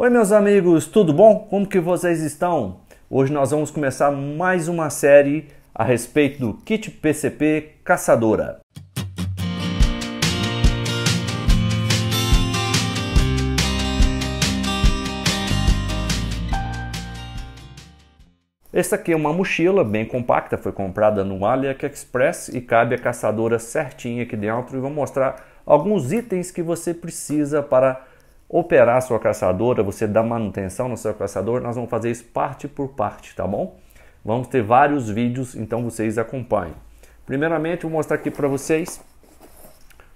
Oi meus amigos, tudo bom? Como que vocês estão? Hoje nós vamos começar mais uma série a respeito do kit PCP Caçadora. Essa aqui é uma mochila bem compacta, foi comprada no AliExpress e cabe a caçadora certinha aqui dentro e vou mostrar alguns itens que você precisa para operar a sua caçadora, você dar manutenção no seu caçador, nós vamos fazer isso parte por parte, tá bom? Vamos ter vários vídeos, então vocês acompanhem. Primeiramente, vou mostrar aqui para vocês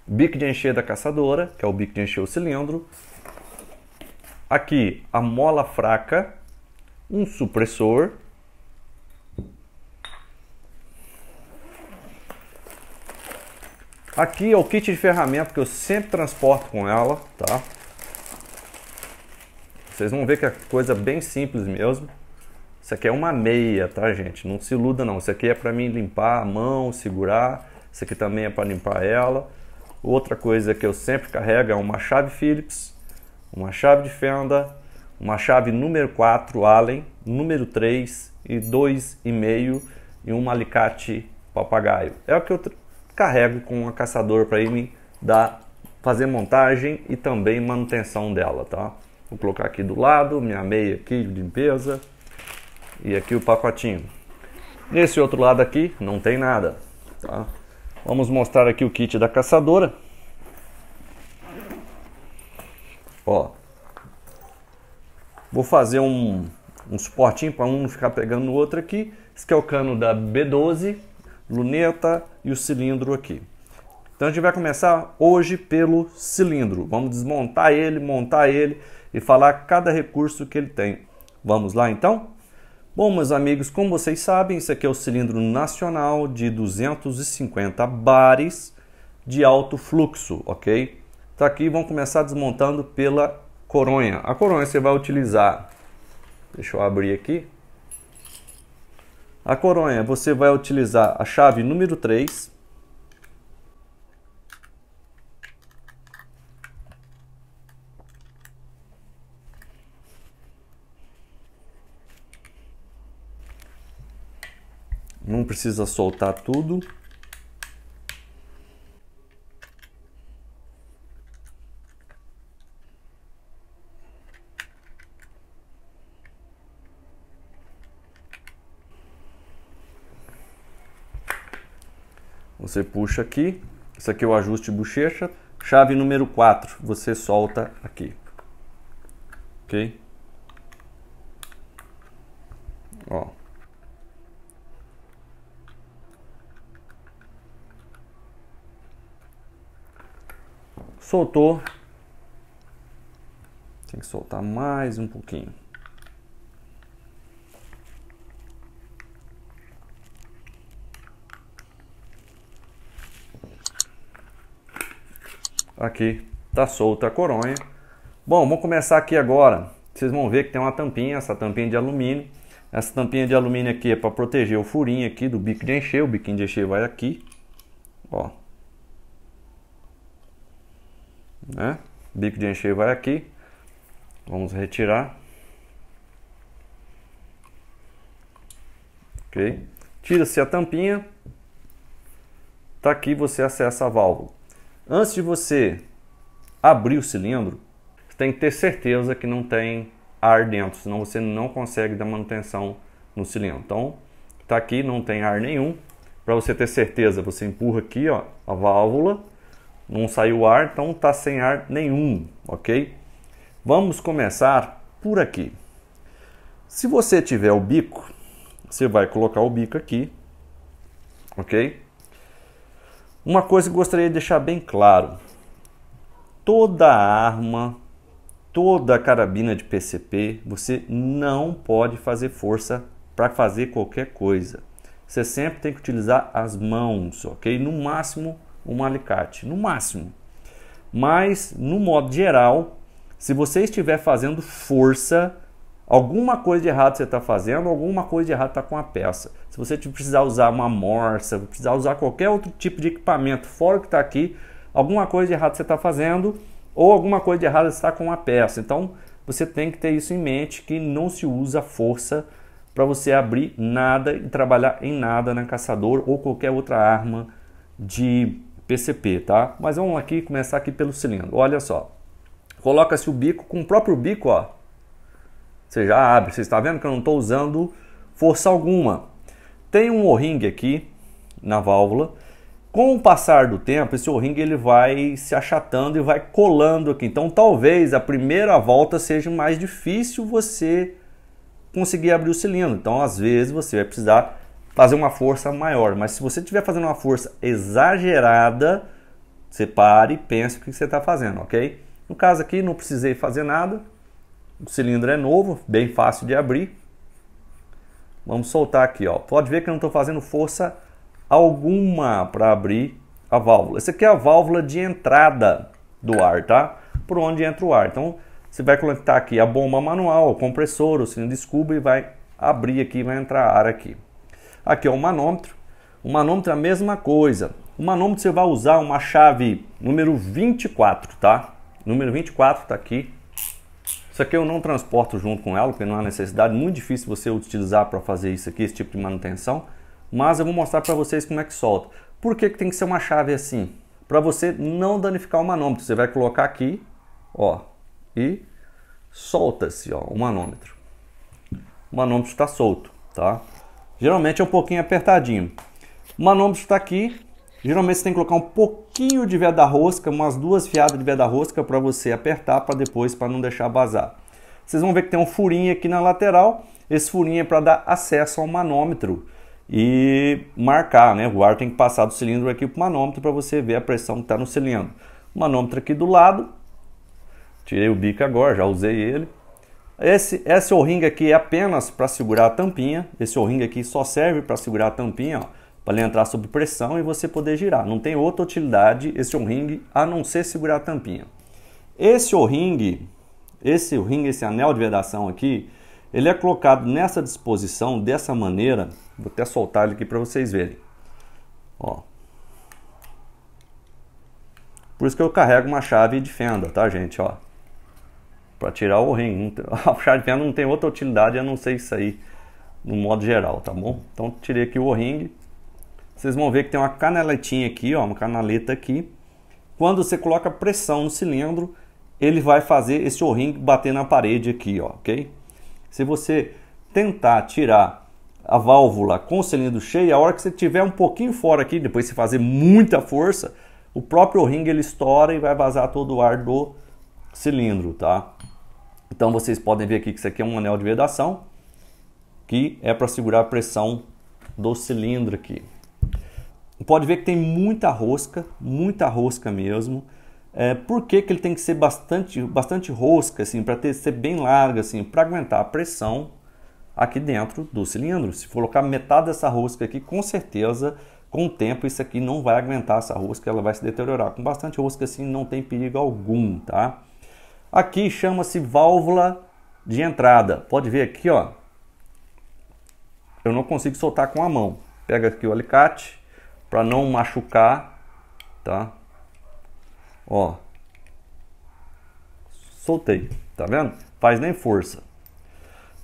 o bico de encher da caçadora, que é o bico de encher o cilindro. Aqui, a mola fraca, um supressor. Aqui é o kit de ferramenta que eu sempre transporto com ela, tá? Vocês vão ver que é coisa bem simples mesmo. Isso aqui é uma meia, tá, gente? Não se iluda não. Isso aqui é para mim limpar a mão, segurar. Isso aqui também é para limpar ela. Outra coisa que eu sempre carrego é uma chave Phillips, uma chave de fenda, uma chave número 4 Allen, número 3 e 2,5 e um alicate papagaio. É o que eu carrego com a caçadora para ir me dar fazer montagem e também manutenção dela, tá? Vou colocar aqui do lado, minha meia aqui de limpeza. E aqui o pacotinho. Nesse outro lado aqui não tem nada. Tá? Vamos mostrar aqui o kit da caçadora. Ó. Vou fazer um, um suportinho para um não ficar pegando no outro aqui. Esse é o cano da B12, luneta e o cilindro aqui. Então a gente vai começar hoje pelo cilindro. Vamos desmontar ele, montar ele e falar cada recurso que ele tem. Vamos lá então? Bom, meus amigos, como vocês sabem, esse aqui é o cilindro nacional de 250 bares de alto fluxo, ok? Tá aqui, vamos começar desmontando pela coronha. A coronha você vai utilizar, deixa eu abrir aqui. A coronha você vai utilizar a chave número 3, Não precisa soltar tudo. Você puxa aqui, isso aqui é o ajuste bochecha. Chave número 4, você solta aqui. Ok? Soltou. Tem que soltar mais um pouquinho. Aqui tá solta a coronha. Bom, vou começar aqui agora. Vocês vão ver que tem uma tampinha, essa tampinha de alumínio. Essa tampinha de alumínio aqui é para proteger o furinho aqui do bico de encher. O biquinho de encher vai aqui, ó, né? Bico de encher vai aqui. Vamos retirar. Ok? Tira-se a tampinha. Tá aqui você acessa a válvula. Antes de você abrir o cilindro, você tem que ter certeza que não tem ar dentro, senão você não consegue dar manutenção no cilindro. Então, tá aqui, não tem ar nenhum. Para você ter certeza, você empurra aqui, ó, a válvula não saiu ar, então está sem ar nenhum, ok? Vamos começar por aqui. Se você tiver o bico, você vai colocar o bico aqui, ok? Uma coisa que gostaria de deixar bem claro: toda arma, toda carabina de PCP, você não pode fazer força para fazer qualquer coisa. Você sempre tem que utilizar as mãos, ok? No máximo um alicate, no máximo. Mas, no modo geral, se você estiver fazendo força, alguma coisa de errado você está fazendo, alguma coisa de errado está com a peça. Se você precisar usar uma morsa, precisar usar qualquer outro tipo de equipamento fora o que está aqui, alguma coisa de errado você está fazendo ou alguma coisa de errado está com a peça. Então, você tem que ter isso em mente que não se usa força para você abrir nada e trabalhar em nada na caçador ou qualquer outra arma de PCP, tá? Mas vamos aqui começar aqui pelo cilindro. Olha só. Coloca-se o bico com o próprio bico, ó. Você já abre, você está vendo que eu não estou usando força alguma. Tem um O-ring aqui na válvula. Com o passar do tempo, esse O-ring ele vai se achatando e vai colando aqui. Então, talvez a primeira volta seja mais difícil você conseguir abrir o cilindro. Então, às vezes você vai precisar fazer uma força maior. Mas se você estiver fazendo uma força exagerada, você pare e pense o que você está fazendo, ok? No caso aqui, não precisei fazer nada. O cilindro é novo, bem fácil de abrir. Vamos soltar aqui, ó. Pode ver que eu não estou fazendo força alguma para abrir a válvula. Essa aqui é a válvula de entrada do ar, tá? Por onde entra o ar. Então, você vai conectar aqui a bomba manual, o compressor, o cilindro de scuba e vai abrir aqui, vai entrar ar aqui. Aqui é o manômetro. O manômetro é a mesma coisa. O manômetro você vai usar uma chave número 24, tá? Número 24 tá aqui. Isso aqui eu não transporto junto com ela, porque não há necessidade. Muito difícil você utilizar para fazer isso aqui, esse tipo de manutenção. Mas eu vou mostrar para vocês como é que solta. Por que, que tem que ser uma chave assim? Para você não danificar o manômetro. Você vai colocar aqui, ó, e solta-se, ó, o manômetro. O manômetro está solto, tá? Geralmente é um pouquinho apertadinho. O manômetro está aqui. Geralmente você tem que colocar um pouquinho de veda rosca, umas duas fiadas de veda rosca para você apertar para depois, para não deixar vazar. Vocês vão ver que tem um furinho aqui na lateral. Esse furinho é para dar acesso ao manômetro e marcar, né? O ar tem que passar do cilindro aqui para o manômetro para você ver a pressão que está no cilindro. O manômetro aqui do lado. Tirei o bico agora, já usei ele. Esse, esse o-ring aqui é apenas para segurar a tampinha. Esse o-ring aqui só serve para segurar a tampinha, para ele entrar sob pressão e você poder girar. Não tem outra utilidade esse o-ring a não ser segurar a tampinha. Esse o-ring, esse o-ring, esse anel de vedação aqui, ele é colocado nessa disposição dessa maneira. Vou até soltar ele aqui para vocês verem. Ó. Por isso que eu carrego uma chave de fenda, tá, gente? Ó para tirar o rim. Então, a chave não tem outra utilidade a não ser isso aí, no modo geral, tá bom? Então tirei aqui o O-ring. Vocês vão ver que tem uma canaletinha aqui, ó, uma canaleta aqui. Quando você coloca pressão no cilindro, ele vai fazer esse O-ring bater na parede aqui, ó, ok? Se você tentar tirar a válvula com o cilindro cheio, a hora que você tiver um pouquinho fora aqui, depois se fazer muita força, o próprio O-ring ele estoura e vai vazar todo o ar do cilindro, tá? Então vocês podem ver aqui que isso aqui é um anel de vedação que é para segurar a pressão do cilindro aqui. Pode ver que tem muita rosca, muita rosca mesmo. É, por que, que ele tem que ser bastante, bastante rosca, assim, para ser bem larga, assim, para aguentar a pressão aqui dentro do cilindro? Se colocar metade dessa rosca aqui, com certeza, com o tempo, isso aqui não vai aguentar essa rosca, ela vai se deteriorar. Com bastante rosca, assim, não tem perigo algum, tá? Aqui chama-se válvula de entrada. Pode ver aqui, ó. Eu não consigo soltar com a mão. Pega aqui o alicate para não machucar, tá? Ó. Soltei, tá vendo? Faz nem força.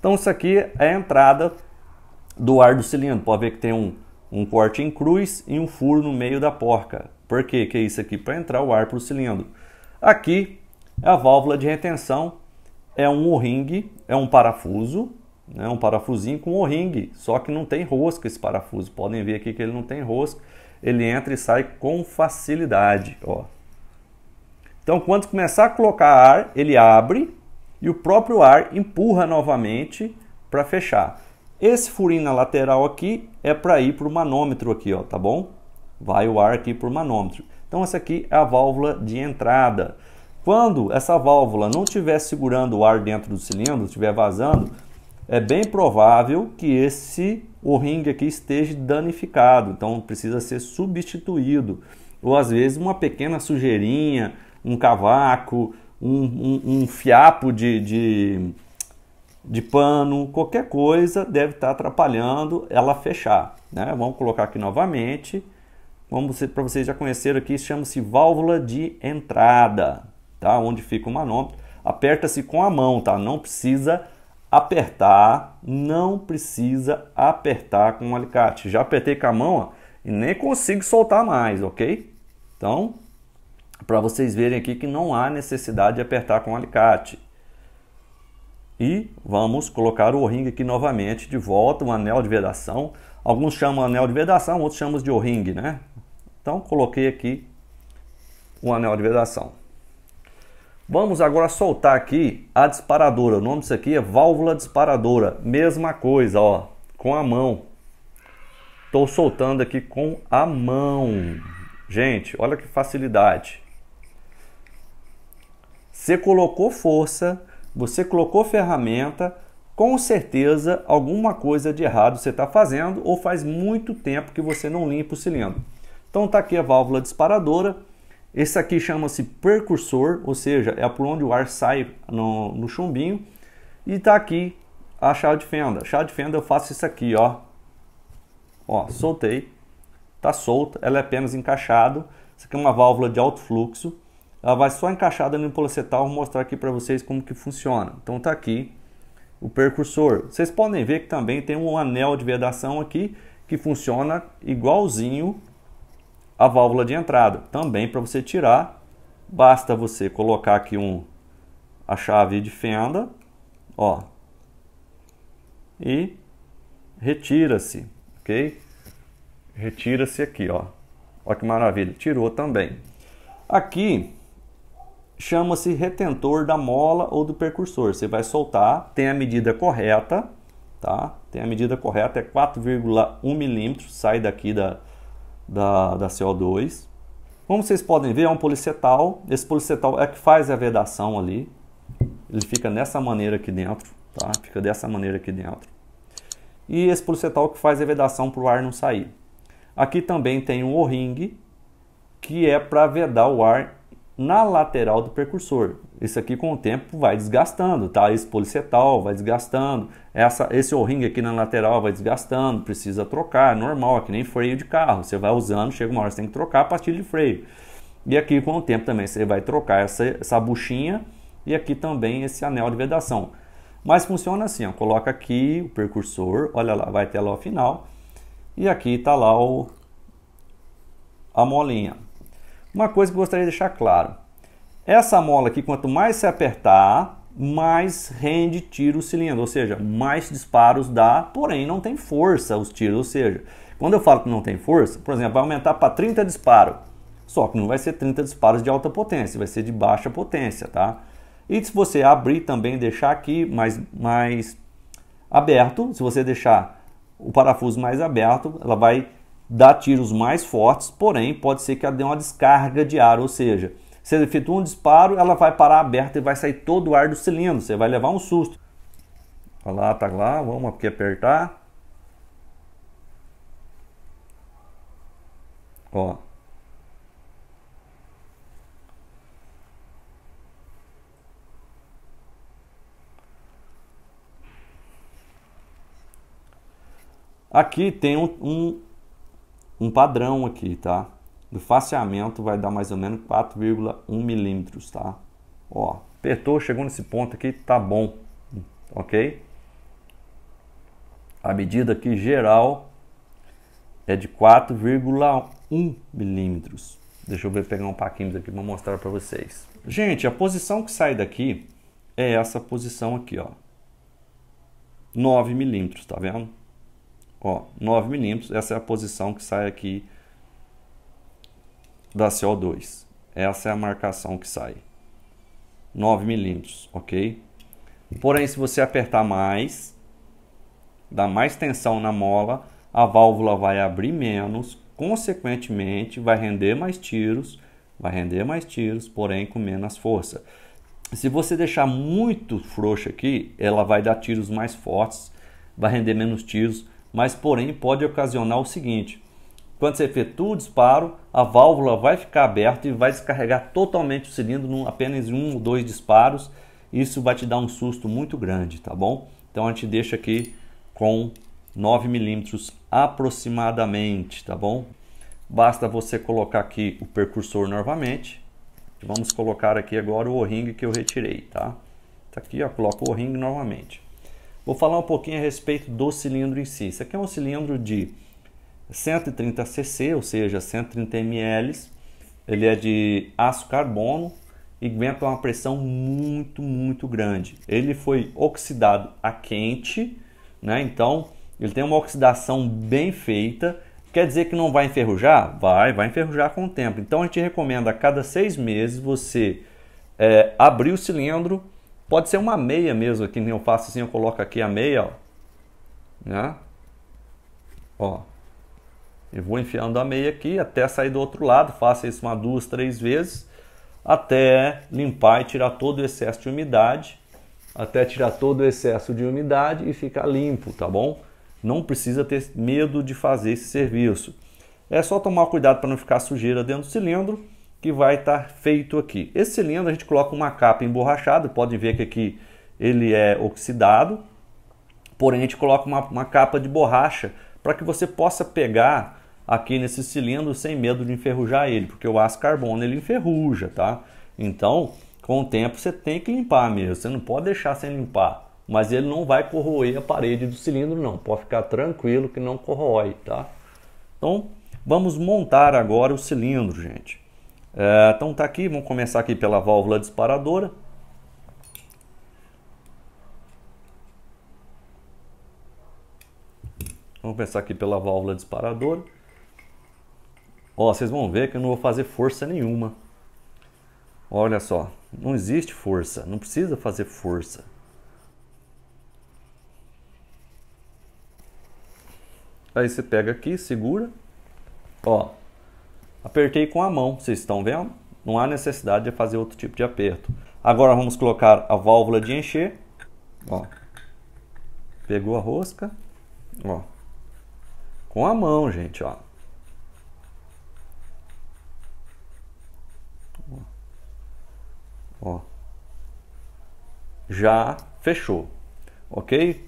Então isso aqui é a entrada do ar do cilindro. Pode ver que tem um, um corte em cruz e um furo no meio da porca. Por quê? Que é isso aqui para entrar o ar para o cilindro. Aqui é A válvula de retenção é um o-ring, é um parafuso, né? um parafusinho com o-ring, só que não tem rosca esse parafuso. Podem ver aqui que ele não tem rosca, ele entra e sai com facilidade. Ó. Então, quando começar a colocar ar, ele abre e o próprio ar empurra novamente para fechar. Esse furinho na lateral aqui é para ir para o manômetro aqui, ó, tá bom? Vai o ar aqui para o manômetro. Então, essa aqui é a válvula de entrada. Quando essa válvula não estiver segurando o ar dentro do cilindro, estiver vazando, é bem provável que esse o-ring aqui esteja danificado, então precisa ser substituído. Ou às vezes uma pequena sujeirinha, um cavaco, um, um, um fiapo de, de, de, pano, qualquer coisa deve estar atrapalhando ela fechar. Né? Vamos colocar aqui novamente. Para vocês já conheceram aqui, chama-se válvula de entrada tá? Onde fica o manômetro, aperta-se com a mão, tá? Não precisa apertar, não precisa apertar com o alicate. Já apertei com a mão, ó, e nem consigo soltar mais, ok? Então, para vocês verem aqui que não há necessidade de apertar com o alicate. E vamos colocar o o-ring aqui novamente, de volta, um anel de vedação. Alguns chamam anel de vedação, outros chamam de o-ring, né? Então, coloquei aqui o um anel de vedação. Vamos agora soltar aqui a disparadora. O nome disso aqui é válvula disparadora. Mesma coisa, ó, com a mão. Estou soltando aqui com a mão. Gente, olha que facilidade. Você colocou força, você colocou ferramenta, com certeza alguma coisa de errado você está fazendo ou faz muito tempo que você não limpa o cilindro. Então tá aqui a válvula disparadora. Esse aqui chama-se percursor, ou seja, é por onde o ar sai no, no chumbinho. E está aqui a chave de fenda. chave de fenda eu faço isso aqui, ó. Ó, soltei. Tá solta, ela é apenas encaixada. Isso aqui é uma válvula de alto fluxo. Ela vai só encaixada no policetal, vou mostrar aqui para vocês como que funciona. Então tá aqui o percursor. Vocês podem ver que também tem um anel de vedação aqui que funciona igualzinho a válvula de entrada. Também para você tirar, basta você colocar aqui um, a chave de fenda, ó, e retira-se, ok? Retira-se aqui, ó. Olha que maravilha, tirou também. Aqui chama-se retentor da mola ou do percursor. Você vai soltar, tem a medida correta, tá? Tem a medida correta, é 4,1 milímetros, sai daqui da, da, da CO2. Como vocês podem ver, é um policetal. Esse policetal é que faz a vedação ali. Ele fica nessa maneira aqui dentro, tá? Fica dessa maneira aqui dentro. E esse policetal que faz a vedação para o ar não sair. Aqui também tem um O-ring, que é para vedar o ar na lateral do percursor. Isso aqui com o tempo vai desgastando, tá? Esse policetal vai desgastando, essa, esse o-ring aqui na lateral vai desgastando, precisa trocar, é normal, é que nem freio de carro. Você vai usando, chega uma hora você tem que trocar a pastilha de freio. E aqui com o tempo também você vai trocar essa, essa buchinha e aqui também esse anel de vedação. Mas funciona assim, ó, coloca aqui o percursor, olha lá, vai até lá o final. E aqui está lá o, a molinha. Uma coisa que eu gostaria de deixar claro. Essa mola aqui, quanto mais se apertar, mais rende tiro o cilindro, ou seja, mais disparos dá, porém não tem força os tiros, ou seja, quando eu falo que não tem força, por exemplo, vai aumentar para 30 disparos, só que não vai ser 30 disparos de alta potência, vai ser de baixa potência, tá? E se você abrir também, deixar aqui mais, mais aberto, se você deixar o parafuso mais aberto, ela vai dar tiros mais fortes, porém pode ser que ela dê uma descarga de ar, ou seja, você efetua um disparo, ela vai parar aberta e vai sair todo o ar do cilindro. Você vai levar um susto. Olha lá, tá lá, vamos aqui apertar. Ó. Aqui tem um, um, um padrão aqui, tá? do faceamento vai dar mais ou menos 4,1 milímetros, tá? Ó, apertou, chegou nesse ponto aqui, tá bom, ok? A medida aqui geral é de 4,1 milímetros. Deixa eu ver, pegar um paquinho aqui para mostrar para vocês. Gente, a posição que sai daqui é essa posição aqui, ó. 9 milímetros, tá vendo? Ó, 9 milímetros, essa é a posição que sai aqui da CO2. Essa é a marcação que sai. 9 milímetros, ok? Porém, se você apertar mais, dá mais tensão na mola, a válvula vai abrir menos, consequentemente vai render mais tiros, vai render mais tiros, porém com menos força. Se você deixar muito frouxo aqui, ela vai dar tiros mais fortes, vai render menos tiros, mas porém pode ocasionar o seguinte: quando você efetua o disparo, a válvula vai ficar aberta e vai descarregar totalmente o cilindro em apenas um ou dois disparos. Isso vai te dar um susto muito grande, tá bom? Então a gente deixa aqui com 9 milímetros aproximadamente, tá bom? Basta você colocar aqui o percursor novamente. Vamos colocar aqui agora o o-ring que eu retirei, tá? Tá aqui, ó, coloco o o-ring novamente. Vou falar um pouquinho a respeito do cilindro em si. Isso aqui é um cilindro de 130 cc, ou seja, 130 ml, ele é de aço carbono e aguenta uma pressão muito, muito grande. Ele foi oxidado a quente, né? Então, ele tem uma oxidação bem feita. Quer dizer que não vai enferrujar? Vai, vai enferrujar com o tempo. Então, a gente recomenda a cada seis meses você é, abrir o cilindro. Pode ser uma meia mesmo, que eu faço assim, eu coloco aqui a meia, ó. Né? Ó, eu vou enfiando a meia aqui até sair do outro lado, faça isso uma, duas, três vezes, até limpar e tirar todo o excesso de umidade, até tirar todo o excesso de umidade e ficar limpo, tá bom? Não precisa ter medo de fazer esse serviço. É só tomar cuidado para não ficar sujeira dentro do cilindro, que vai estar tá feito aqui. Esse cilindro a gente coloca uma capa emborrachada, pode ver que aqui ele é oxidado, porém a gente coloca uma, uma capa de borracha para que você possa pegar aqui nesse cilindro sem medo de enferrujar ele, porque o aço carbono ele enferruja, tá? Então, com o tempo você tem que limpar mesmo, você não pode deixar sem limpar, mas ele não vai corroer a parede do cilindro não, pode ficar tranquilo que não corrói, tá? Então, vamos montar agora o cilindro, gente. É, então tá aqui, vamos começar aqui pela válvula disparadora. Vamos começar aqui pela válvula disparadora. Ó, vocês vão ver que eu não vou fazer força nenhuma. Olha só, não existe força, não precisa fazer força. Aí você pega aqui, segura. Ó, apertei com a mão, vocês estão vendo? Não há necessidade de fazer outro tipo de aperto. Agora vamos colocar a válvula de encher. Ó, pegou a rosca. Ó, com a mão, gente, ó. Ó. Já fechou, ok?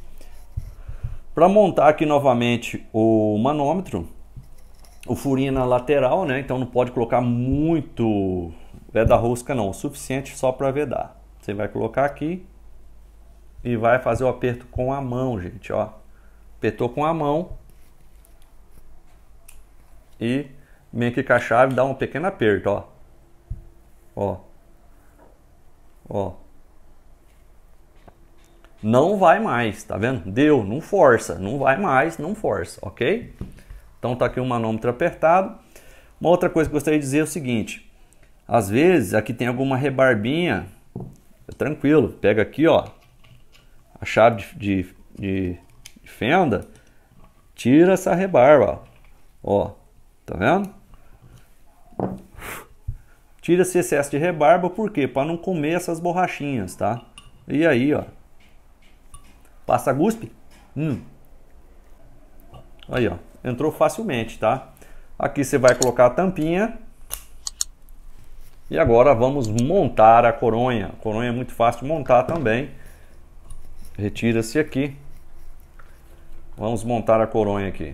Para montar aqui novamente o manômetro, o furinho é na lateral, né? Então não pode colocar muito veda rosca não, o suficiente só para vedar. Você vai colocar aqui e vai fazer o aperto com a mão, gente, ó. Apertou com a mão e vem aqui com a chave, dá um pequeno aperto, ó. Ó. Ó. Não vai mais, tá vendo? Deu, não força, não vai mais, não força, ok? Então tá aqui o um manômetro apertado. Uma outra coisa que eu gostaria de dizer é o seguinte. Às vezes aqui tem alguma rebarbinha, é tranquilo, pega aqui ó, a chave de, de, de fenda, tira essa rebarba, ó tá vendo? Tira esse excesso de rebarba, por quê? Para não comer essas borrachinhas, tá? E aí, ó. Passa guspe? Hum. Aí, ó. Entrou facilmente, tá? Aqui você vai colocar a tampinha. E agora vamos montar a coronha. A coronha é muito fácil de montar também. Retira-se aqui. Vamos montar a coronha aqui.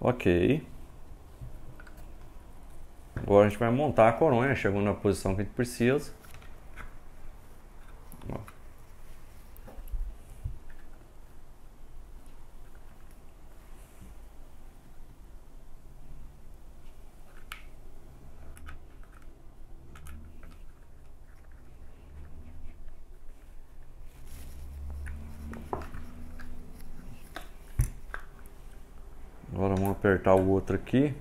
Ok. Agora a gente vai montar a coronha, chegando na posição que a gente precisa. Agora vamos apertar o outro aqui.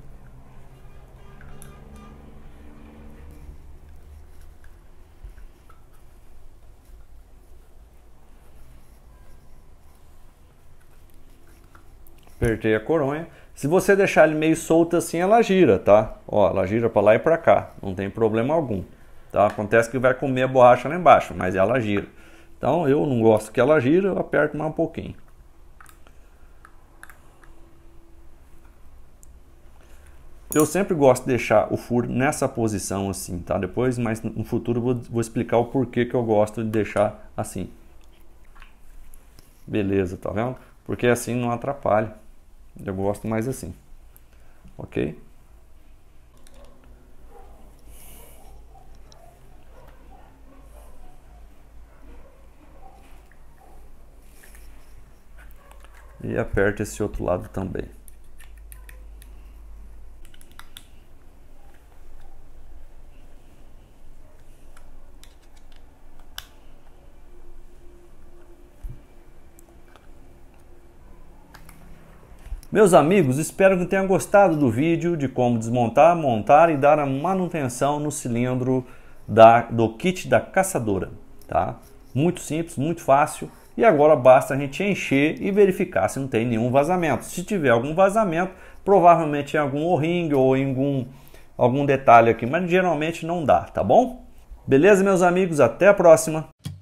Apertei a coronha. Se você deixar ele meio solto assim, ela gira, tá? Ó, ela gira para lá e para cá, não tem problema algum. Tá? Acontece que vai comer a borracha lá embaixo, mas ela gira. Então eu não gosto que ela gira, eu aperto mais um pouquinho. Eu sempre gosto de deixar o furo nessa posição assim, tá? Depois, mas no futuro vou, vou explicar o porquê que eu gosto de deixar assim. Beleza, tá vendo? Porque assim não atrapalha. Eu gosto mais assim. Ok? E aperta esse outro lado também. Meus amigos, espero que tenham gostado do vídeo de como desmontar, montar e dar a manutenção no cilindro da, do kit da caçadora. Tá? Muito simples, muito fácil. E agora basta a gente encher e verificar se não tem nenhum vazamento. Se tiver algum vazamento, provavelmente em algum o-ring ou em algum, algum detalhe aqui, mas geralmente não dá, tá bom? Beleza, meus amigos? Até a próxima!